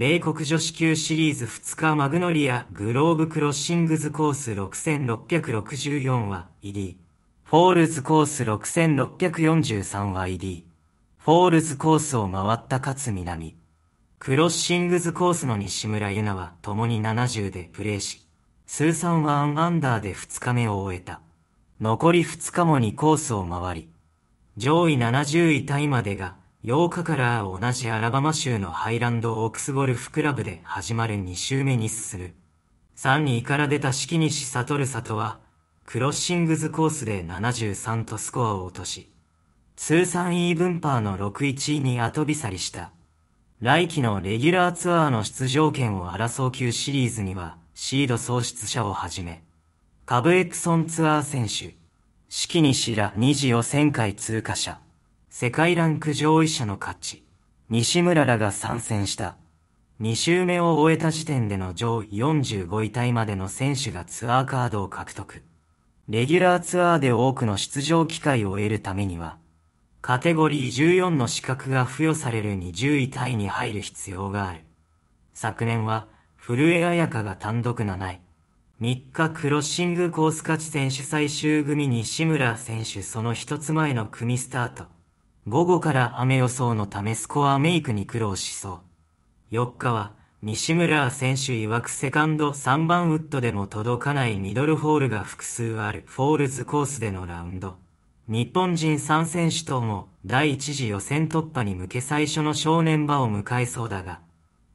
米国女子級シリーズ2日マグノリアグローブクロッシングズコース6664は ED。フォールズコース6643は ED。フォールズコースを回った勝南。クロッシングズコースの西村優奈は共に70でプレーし、通算は1アンダーで2日目を終えた。残り2日も2コースを回り、上位70位タイまでが8日から同じアラバマ州のハイランドオックスボルフクラブで始まる2周目に進む。3位から出た式西悟里は、クロッシングズコースで73とスコアを落とし、通算イーブンパーの61位に後去りした。来季のレギュラーツアーの出場権を争う級シリーズには、シード創出者をはじめ、カブエクソンツアー選手、式西ら2次予選会通過者、世界ランク上位者の勝ち、西村らが参戦した。2周目を終えた時点での上位45位タイまでの選手がツアーカードを獲得。レギュラーツアーで多くの出場機会を得るためには、カテゴリー14の資格が付与される20位タイに入る必要がある。昨年は、古江彩香が単独7位。3日クロッシングコース勝ち選手最終組西村選手その一つ前の組スタート。午後から雨予想のためスコアメイクに苦労しそう。4日は、西村選手曰くセカンド3番ウッドでも届かないミドルホールが複数あるフォールズコースでのラウンド。日本人3選手とも第1次予選突破に向け最初の正念場を迎えそうだが、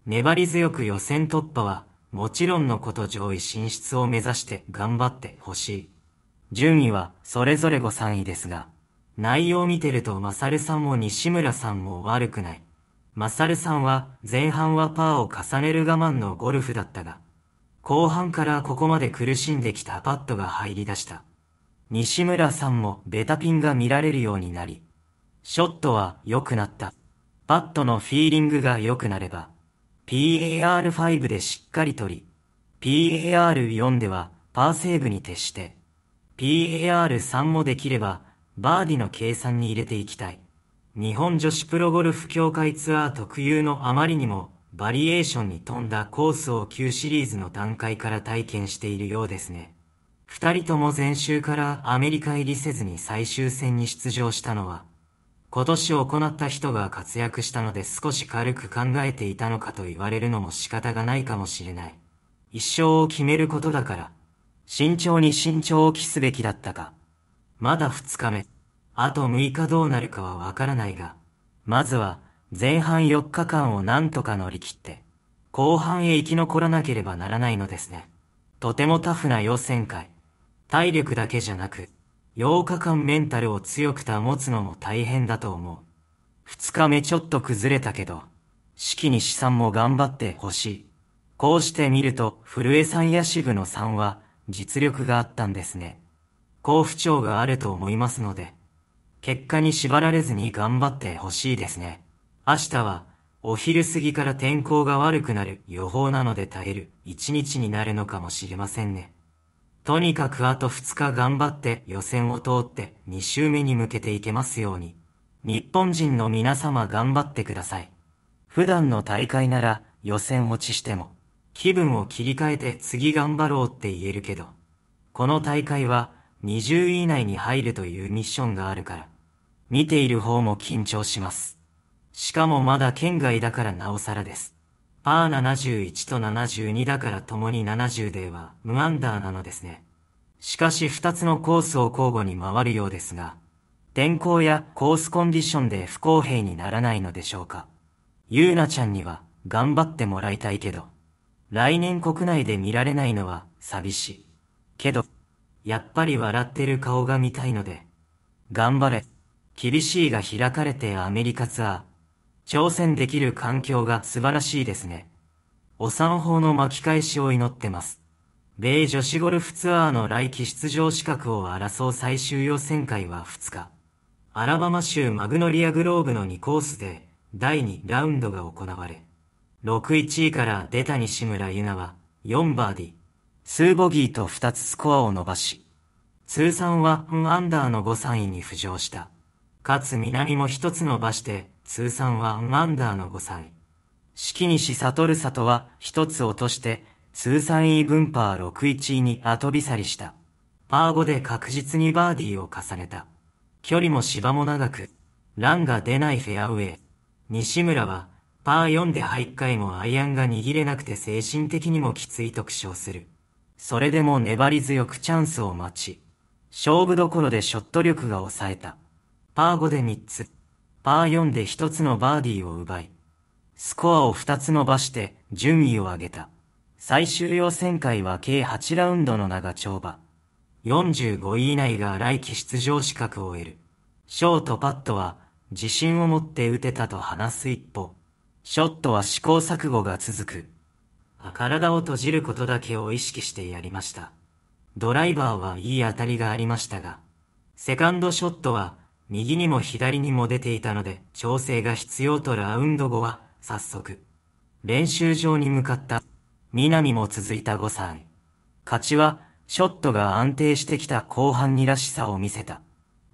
粘り強く予選突破は、もちろんのこと上位進出を目指して頑張ってほしい。順位はそれぞれ5、3位ですが、内容を見てるとマサルさんも西村さんも悪くない。マサルさんは前半はパーを重ねる我慢のゴルフだったが、後半からここまで苦しんできたパットが入り出した。西村さんもベタピンが見られるようになり、ショットは良くなった。パットのフィーリングが良くなれば、PAR5 でしっかり取り、PAR4 ではパーセーブに徹して、PAR3 もできればバーディの計算に入れていきたい。日本女子プロゴルフ協会ツアー特有のあまりにもバリエーションに富んだコースを旧シリーズの段階から体験しているようですね。二人とも前週からアメリカ入りせずに最終戦に出場したのは、今年行った人が活躍したので少し軽く考えていたのかと言われるのも仕方がないかもしれない。一生を決めることだから、慎重に慎重を期すべきだったか。まだ2日目。あと6日どうなるかはわからないが、まずは前半4日間を何とか乗り切って、後半へ生き残らなければならないのですね。とてもタフな予選会。体力だけじゃなく、8日間メンタルを強く保つのも大変だと思う。2日目ちょっと崩れたけど、式に資産も頑張ってほしい。こうしてみると、古江さんや支部の3は実力があったんですね。好不調があると思いますので、結果に縛られずに頑張ってほしいですね。明日は、お昼過ぎから天候が悪くなる予報なので耐える一日になるのかもしれませんね。とにかくあと2日頑張って予選を通って2周目に向けていけますように。日本人の皆様頑張ってください。普段の大会なら予選落ちしても気分を切り替えて次頑張ろうって言えるけど、この大会は20位以内に入るというミッションがあるから、見ている方も緊張します。しかもまだ県外だからなおさらです。パー71と72だから共に70では無アンダーなのですね。しかし2つのコースを交互に回るようですが、天候やコースコンディションで不公平にならないのでしょうか。ゆうなちゃんには頑張ってもらいたいけど、来年国内で見られないのは寂しい。けど、やっぱり笑ってる顔が見たいので、頑張れ。厳しいが開かれてアメリカツアー。挑戦できる環境が素晴らしいですね。お産法の巻き返しを祈ってます。米女子ゴルフツアーの来季出場資格を争う最終予選会は2日。アラバマ州マグノリアグローブの2コースで第2ラウンドが行われ、6位1位から出た西村優奈は4バーディー。2ボギーと2つスコアを伸ばし、通算は1アンダーの5 3位に浮上した。かつ南も1つ伸ばして、通算は1アンダーの5 3位。式西悟里は1つ落として、通算イーブンパー61位に後飛りした。パー5で確実にバーディーを重ねた。距離も芝も長く、ランが出ないフェアウェイ。西村は、パー4で徘回もアイアンが握れなくて精神的にもきついと苦笑する。それでも粘り強くチャンスを待ち、勝負どころでショット力が抑えた。パー5で3つ、パー4で1つのバーディーを奪い、スコアを2つ伸ばして順位を上げた。最終予選会は計8ラウンドの長丁場。45位以内が来季出場資格を得る。ショートパットは自信を持って打てたと話す一方、ショットは試行錯誤が続く。体を閉じることだけを意識してやりました。ドライバーはいい当たりがありましたが、セカンドショットは右にも左にも出ていたので調整が必要とラウンド後は早速、練習場に向かった。南も続いた5歳。勝ちは、ショットが安定してきた後半にらしさを見せた。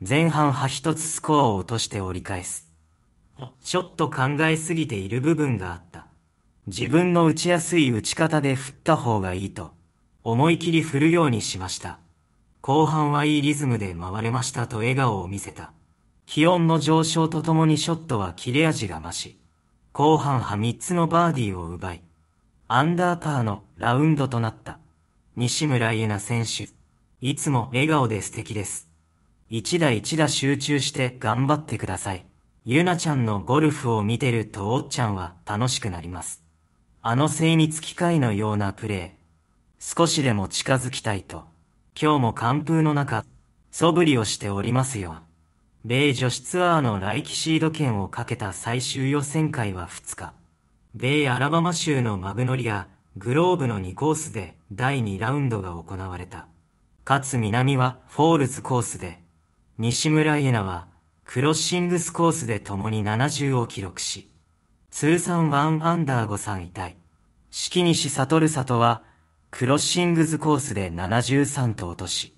前半は一つスコアを落として折り返す。ショット考えすぎている部分があった。自分の打ちやすい打ち方で振った方がいいと、思い切り振るようにしました。後半はいいリズムで回れましたと笑顔を見せた。気温の上昇とともにショットは切れ味が増し、後半は3つのバーディーを奪い、アンダーパーのラウンドとなった。西村優奈選手、いつも笑顔で素敵です。一打一打集中して頑張ってください。ゆなちゃんのゴルフを見てるとおっちゃんは楽しくなります。あの精密機械のようなプレー。少しでも近づきたいと、今日も寒風の中、素振りをしておりますよ。米女子ツアーの来季シード権をかけた最終予選会は2日。米アラバマ州のマグノリア、グローブの2コースで第2ラウンドが行われた。かつ南はフォールズコースで、西村エナはクロッシングスコースで共に70を記録し、通算1アンダー5 3位タイ。式西悟里は、クロッシングズコースで73と落とし、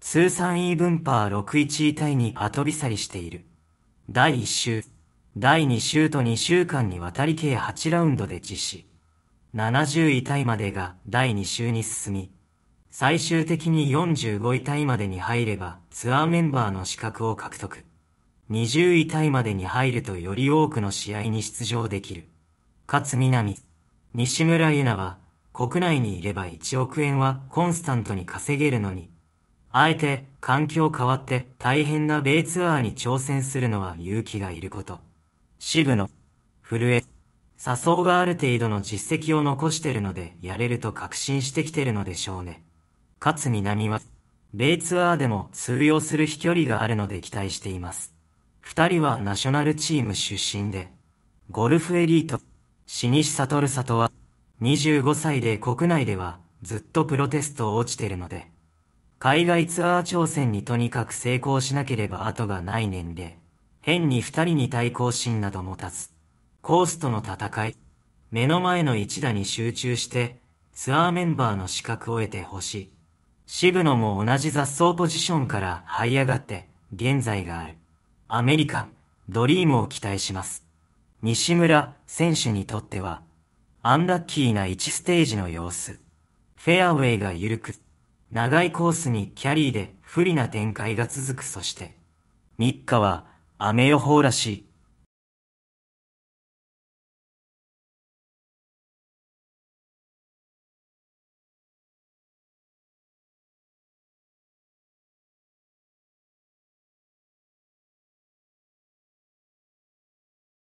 通算イーブンパー61位タイに後飛去りしている。第1週、第2週と2週間にわたり計8ラウンドで実施。70位タイまでが第2週に進み、最終的に45位タイまでに入ればツアーメンバーの資格を獲得。20位タイまでに入るとより多くの試合に出場できる。勝南、西村優奈は、国内にいれば1億円はコンスタントに稼げるのに、あえて環境変わって大変な米ツアーに挑戦するのは勇気がいること。渋野、震え、誘うがある程度の実績を残してるのでやれると確信してきてるのでしょうね。勝南は、米ツアーでも通用する飛距離があるので期待しています。二人はナショナルチーム出身で、ゴルフエリート、死にしさとる里は、25歳で国内ではずっとプロテストを落ちてるので、海外ツアー挑戦にとにかく成功しなければ後がない年齢、変に二人に対抗心など持たず、コースとの戦い、目の前の一打に集中して、ツアーメンバーの資格を得てほしい。渋野も同じ雑草ポジションから這い上がって、現在がある。アメリカ、ドリームを期待します。西村選手にとっては、アンラッキーな1ステージの様子。フェアウェイが緩く、長いコースにキャリーで不利な展開が続くそして、3日は雨予報らしい